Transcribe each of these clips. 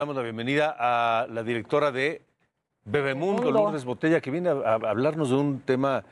Damos la bienvenida a la directora de Bebemundo, Lourdes Botella, que viene a, hablarnos de un tema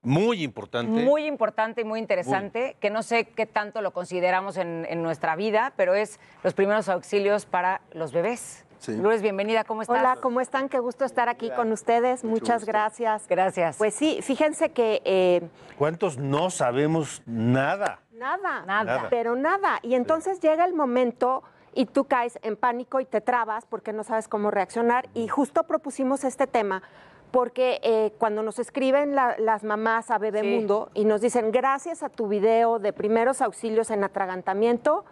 muy importante. Muy importante y muy interesante, que no sé qué tanto lo consideramos en, nuestra vida, pero es los primeros auxilios para los bebés. Lourdes, bienvenida, ¿cómo estás? Hola, ¿cómo están? Qué gusto estar aquí con ustedes. Muchas gracias. Gracias. Pues sí, fíjense que... Eh, ¿Cuántos no sabemos nada? Nada, nada, pero nada. Y entonces llega el momento y tú caes en pánico y te trabas porque no sabes cómo reaccionar. Y justo propusimos este tema porque eh, cuando nos escriben las mamás a Bebemundo Mundo y nos dicen, gracias a tu video de primeros auxilios en atragantamiento,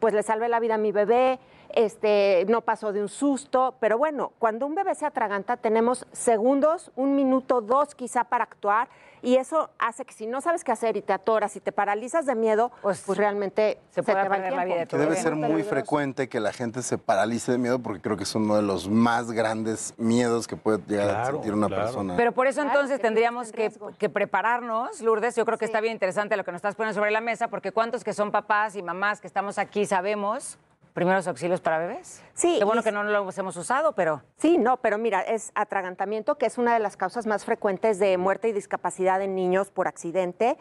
pues le salve la vida a mi bebé, este, no pasó de un susto, pero bueno, cuando un bebé se atraganta tenemos segundos, un minuto, dos quizá para actuar y eso hace que si no sabes qué hacer y te atoras y te paralizas de miedo, pues, pues realmente se, puede la vida. De debe ser muy frecuente que la gente se paralice de miedo porque creo que es uno de los más grandes miedos que puede llegar sentir una persona. Pero por eso entonces tendríamos que, prepararnos, Lourdes, yo creo que está bien interesante lo que nos estás poniendo sobre la mesa porque cuántos que son papás y mamás que estamos aquí sabemos primeros auxilios para bebés. Sí. Qué bueno que no lo hemos usado, pero. Sí, no, pero mira, es atragantamiento, que es una de las causas más frecuentes de muerte y discapacidad en niños por accidente.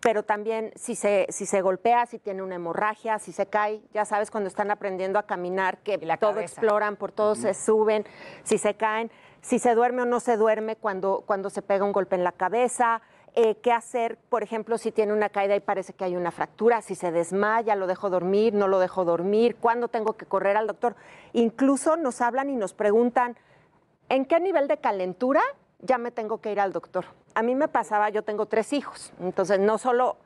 Pero también si se, si se golpea, si tiene una hemorragia, si se cae, ya sabes, cuando están aprendiendo a caminar, que todo exploran, por todo se suben, si se caen, si se duerme o no se duerme cuando, cuando se pega un golpe en la cabeza, eh, qué hacer, por ejemplo, si tiene una caída y parece que hay una fractura, si se desmaya, lo dejo dormir, no lo dejo dormir, cuándo tengo que correr al doctor. Incluso nos hablan y nos preguntan, ¿en qué nivel de calentura ya me tengo que ir al doctor? A mí me pasaba, yo tengo tres hijos, entonces no solo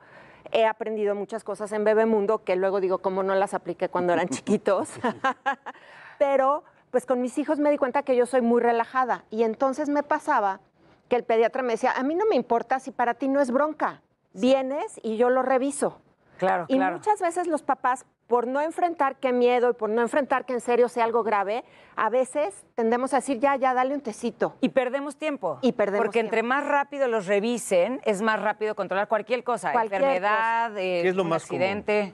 he aprendido muchas cosas en Bebemundo que luego digo, ¿cómo no las apliqué cuando eran chiquitos? Pero pues con mis hijos me di cuenta que yo soy muy relajada y entonces me pasaba que el pediatra me decía, a mí no me importa si para ti no es bronca, vienes y yo lo reviso. Claro, y muchas veces los papás, por no enfrentar qué miedo y por no enfrentar que en serio sea algo grave, a veces tendemos a decir, ya, ya, dale un tecito. Y perdemos tiempo. Y perdemos Porque entre más rápido los revisen, es más rápido controlar cualquier cosa, enfermedad, eh, accidente.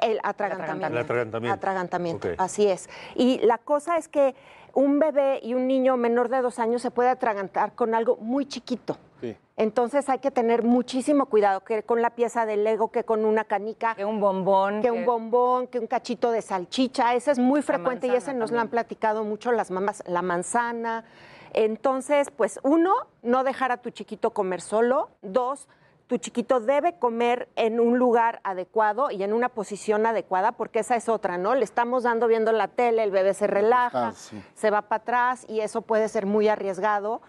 El atragantamiento. El atragantamiento. Así es. Y la cosa es que un bebé y un niño menor de dos años se puede atragantar con algo muy chiquito. Sí. Entonces hay que tener muchísimo cuidado, que con la pieza de Lego, que con una canica. Que un bombón. Que, un bombón, que un cachito de salchicha. Ese es muy frecuente y ese nos lo han platicado mucho las mamás. La manzana. Entonces, pues uno, no dejar a tu chiquito comer solo. Dos, tu chiquito debe comer en un lugar adecuado y en una posición adecuada, porque esa es otra, ¿no? Le estamos dando viendo la tele, el bebé se relaja, ah, se va para atrás y eso puede ser muy arriesgado.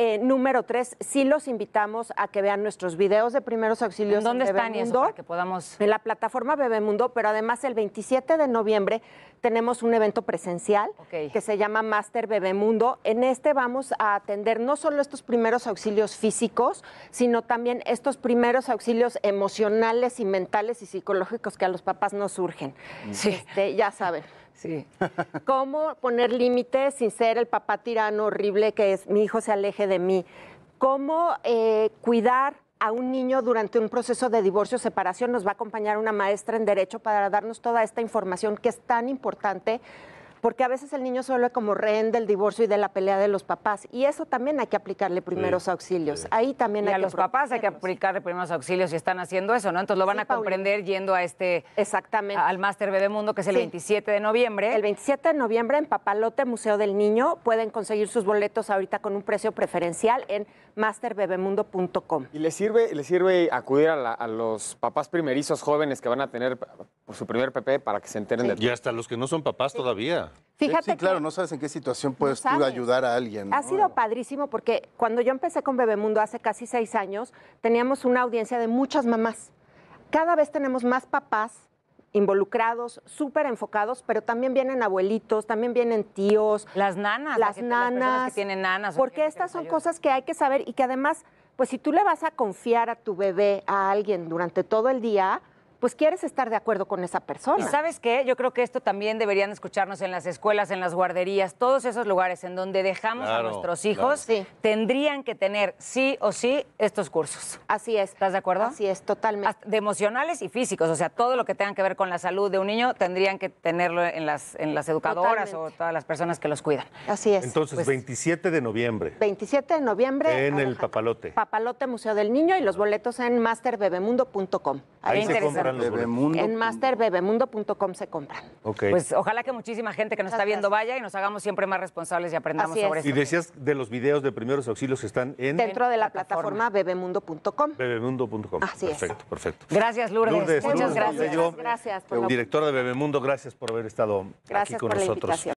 Eh, número tres, sí los invitamos a que vean nuestros videos de primeros auxilios. ¿En ¿Dónde están que podamos? En la plataforma Bebemundo, pero además el 27 de noviembre tenemos un evento presencial que se llama Master Bebemundo. En este vamos a atender no solo estos primeros auxilios físicos, sino también estos primeros auxilios emocionales y mentales y psicológicos que a los papás no surgen. Sí. Este, ya saben. Sí. ¿Cómo poner límites sin ser el papá tirano horrible que es mi hijo se aleje de mí? ¿Cómo eh, cuidar a un niño durante un proceso de divorcio o separación? Nos va a acompañar una maestra en Derecho para darnos toda esta información que es tan importante porque a veces el niño solo es como rehén del divorcio y de la pelea de los papás. Y eso también hay que aplicarle primeros auxilios. Ahí también y a los papás hay que aplicarle primeros auxilios y están haciendo eso, ¿no? Entonces lo van a comprender yendo a este... Exactamente. Al Máster Bebemundo, Mundo, que es el 27 de noviembre. El 27 de noviembre en Papalote, Museo del Niño. Pueden conseguir sus boletos ahorita con un precio preferencial en masterbebemundo.com. ¿Y le sirve, le sirve acudir a, a los papás primerizos jóvenes que van a tener por su primer PP para que se enteren de Y hasta los que no son papás todavía. Fíjate sí, claro, no sabes en qué situación puedes ayudar a alguien. Ha sido padrísimo porque cuando yo empecé con Bebemundo hace casi seis años, teníamos una audiencia de muchas mamás. Cada vez tenemos más papás involucrados, súper enfocados, pero también vienen abuelitos, también vienen tíos. Las nanas. Las nanas. que tienen nanas. Porque estas son cosas que hay que saber y que además, pues si tú le vas a confiar a tu bebé a alguien durante todo el día, pues quieres estar de acuerdo con esa persona. Y sabes qué, yo creo que esto también deberían escucharnos en las escuelas, en las guarderías, todos esos lugares en donde dejamos a nuestros hijos, tendrían que tener sí o sí estos cursos. Así es. ¿Estás de acuerdo? Así es, totalmente. de emocionales y físicos, o sea, todo lo que tenga que ver con la salud de un niño tendrían que tenerlo en las, en las educadoras o todas las personas que los cuidan. Así es. Entonces, 27 pues de noviembre. 27 de noviembre. En el Papalote. Papalote Museo del Niño y los boletos en masterbebemundo.com. Ahí, Ahí en masterbebemundo.com se compran. Ok. Pues ojalá que muchísima gente que nos está viendo vaya y nos hagamos siempre más responsables y aprendamos sobre es. Y decías de los videos de primeros auxilios que están en... Dentro de la plataforma, bebemundo.com. Bebemundo.com. Así es. Perfecto, perfecto. Gracias, Lourdes. Muchas gracias. gracias por eh, Directora de Bebemundo, gracias por haber estado aquí con nosotros. La